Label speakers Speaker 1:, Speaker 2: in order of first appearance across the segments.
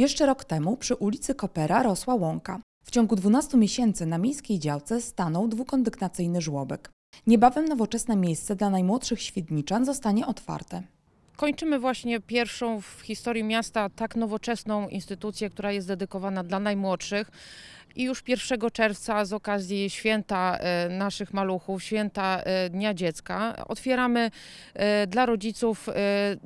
Speaker 1: Jeszcze rok temu przy ulicy Kopera rosła łąka. W ciągu 12 miesięcy na miejskiej działce stanął dwukondygnacyjny żłobek. Niebawem nowoczesne miejsce dla najmłodszych świdniczan zostanie otwarte.
Speaker 2: Kończymy właśnie pierwszą w historii miasta tak nowoczesną instytucję, która jest dedykowana dla najmłodszych. I już 1 czerwca z okazji święta e, naszych maluchów, święta e, Dnia Dziecka, otwieramy e, dla rodziców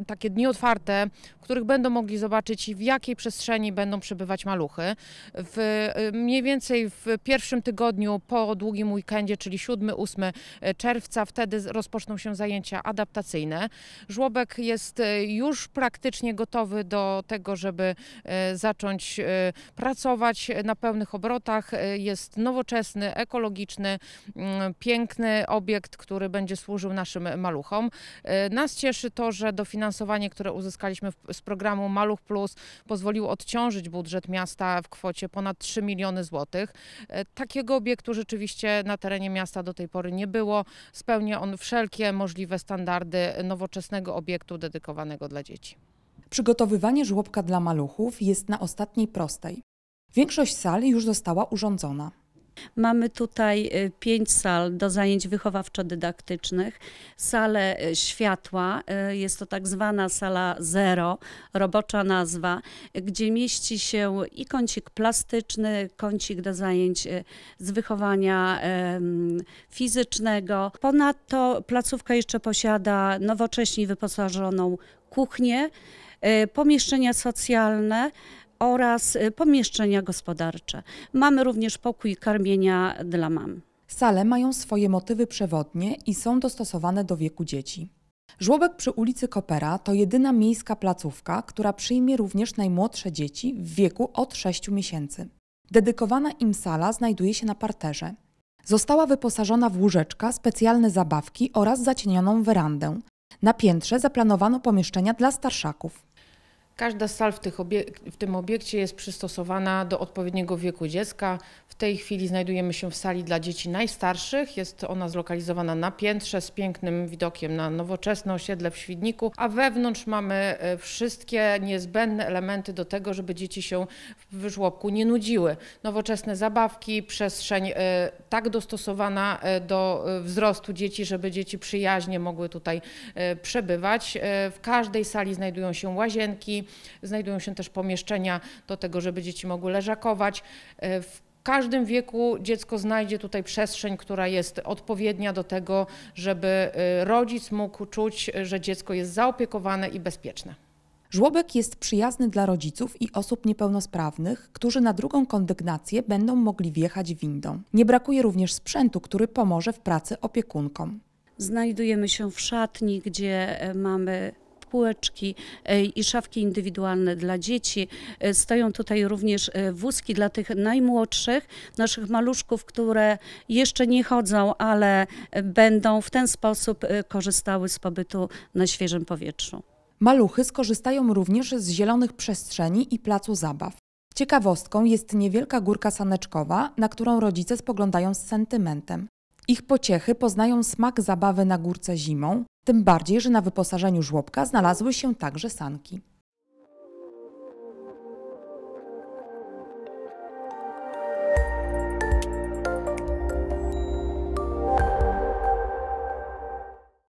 Speaker 2: takie dni otwarte, w których będą mogli zobaczyć, w jakiej przestrzeni będą przebywać maluchy. W, mniej więcej w pierwszym tygodniu po długim weekendzie, czyli 7-8 czerwca, wtedy rozpoczną się zajęcia adaptacyjne. Żłobek jest już praktycznie gotowy do tego, żeby zacząć pracować na pełnych obrotach Y, jest nowoczesny, ekologiczny, mm, piękny obiekt, który będzie służył naszym maluchom. Y, nas cieszy to, że dofinansowanie, które uzyskaliśmy z programu Maluch Plus pozwoliło odciążyć budżet miasta w kwocie ponad 3 miliony złotych. Y, takiego obiektu rzeczywiście na terenie miasta do tej pory nie było. Spełnia on wszelkie możliwe standardy nowoczesnego obiektu dedykowanego dla dzieci.
Speaker 1: Przygotowywanie żłobka dla maluchów jest na ostatniej prostej. Większość sal już została urządzona.
Speaker 3: Mamy tutaj y, pięć sal do zajęć wychowawczo-dydaktycznych, salę y, światła, y, jest to tak zwana sala zero, robocza nazwa, gdzie mieści się i kącik plastyczny, kącik do zajęć z wychowania fizycznego. Ponadto placówka jeszcze posiada nowocześnie wyposażoną kuchnię, pomieszczenia socjalne, oraz y, pomieszczenia gospodarcze. Mamy również pokój karmienia dla mam.
Speaker 1: Sale mają swoje motywy przewodnie i są dostosowane do wieku dzieci. Żłobek przy ulicy Kopera to jedyna miejska placówka, która przyjmie również najmłodsze dzieci w wieku od 6 miesięcy. Dedykowana im sala znajduje się na parterze. Została wyposażona w łóżeczka, specjalne zabawki oraz zacienioną werandę. Na piętrze zaplanowano pomieszczenia dla starszaków.
Speaker 2: Każda sal w, w, tym obiekcie jest przystosowana do odpowiedniego wieku dziecka. W tej chwili znajdujemy się w sali dla dzieci najstarszych. Jest ona zlokalizowana na piętrze z pięknym widokiem na nowoczesne osiedle w Świdniku, a wewnątrz mamy e, wszystkie niezbędne elementy do tego, żeby dzieci się w żłobku nie nudziły. Nowoczesne zabawki, przestrzeń e, tak dostosowana e, do wzrostu dzieci, żeby dzieci przyjaźnie mogły tutaj przebywać. W każdej sali znajdują się łazienki, znajdują się też pomieszczenia do tego, żeby dzieci mogły leżakować. E, w każdym wieku dziecko znajdzie tutaj przestrzeń, która jest odpowiednia do tego, żeby e, rodzic mógł czuć, że dziecko jest zaopiekowane i bezpieczne.
Speaker 1: Żłobek jest przyjazny dla rodziców i osób niepełnosprawnych, którzy na drugą kondygnację będą mogli wjechać windą. Nie brakuje również sprzętu, który pomoże w pracy opiekunkom.
Speaker 3: Znajdujemy się w szatni, gdzie e, mamy półeczki e, i szafki indywidualne dla dzieci. E, stoją tutaj również e, wózki dla tych najmłodszych, naszych maluszków, które jeszcze nie chodzą, ale będą w ten sposób korzystały z pobytu na świeżym powietrzu.
Speaker 1: Maluchy skorzystają również z zielonych przestrzeni i placu zabaw. Ciekawostką jest niewielka górka saneczkowa, na którą rodzice spoglądają z sentymentem. Ich pociechy poznają smak zabawy na górce zimą, tym bardziej, że na wyposażeniu żłobka znalazły się także sanki.